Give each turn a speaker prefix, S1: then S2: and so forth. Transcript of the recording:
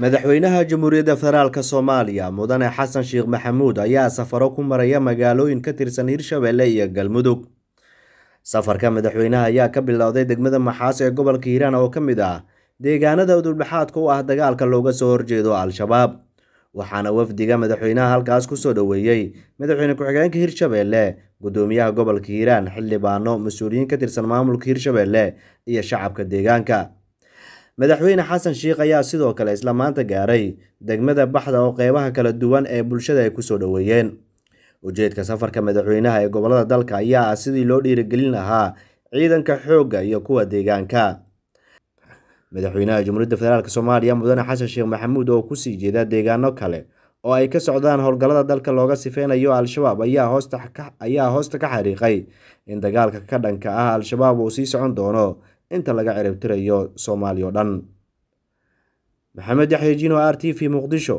S1: madaxweynaha jamhuuriyadda federaalka soomaaliya mudane xasan sheekh maxamuud ayaa safaro ku maraya magaalooyin ka tirsan hirshabeelle iyo galmudug safarka madaxweynaha ayaa ka bilowday degmada maxaas ee gobolka hiiraan oo ka mid ah deegaanada udulbaxaadka u ah dagaalka looga soo horjeedo al-shabaab waxaana wafdiga madaxweynaha halkaas kusoo dhoweeyey madaxweyne ku-xigeenka hirshabeelle gudoomiyaha gobolka hiiraan xildhibaano mas-uuliyiin ka tirsan maamulka hirshabeelle iyo shacabka deegaanka madaxweyne xasan shiikh ayaa sidoo kale isla maanta gaaray degmada baxda oo qeybaha kala duwan ee bulshada ay kusoo dhoweeyeen ujeedka safarka madaxweynaha ee gobolada dalka ayaa ah sidii loo dhiirigelin lahaa ciidanka xoogga iyo kuwa deegaanka madaxweynaha jamhuuriyadda federaalk soomaaliya mudane xasan sheekh maxamuud oo kusii jeeda deegaano kale oo ay ka socdaan howlgallada dalka looga sifeynayo al-shabaab ayaa hoosta ka xariiqay in dagaalka ka dhanka ah al-shabaab uu sii socon doono inta laga ciribtirayo soomaaliya oo dhan maxamed yaxye jino r t v muqdisho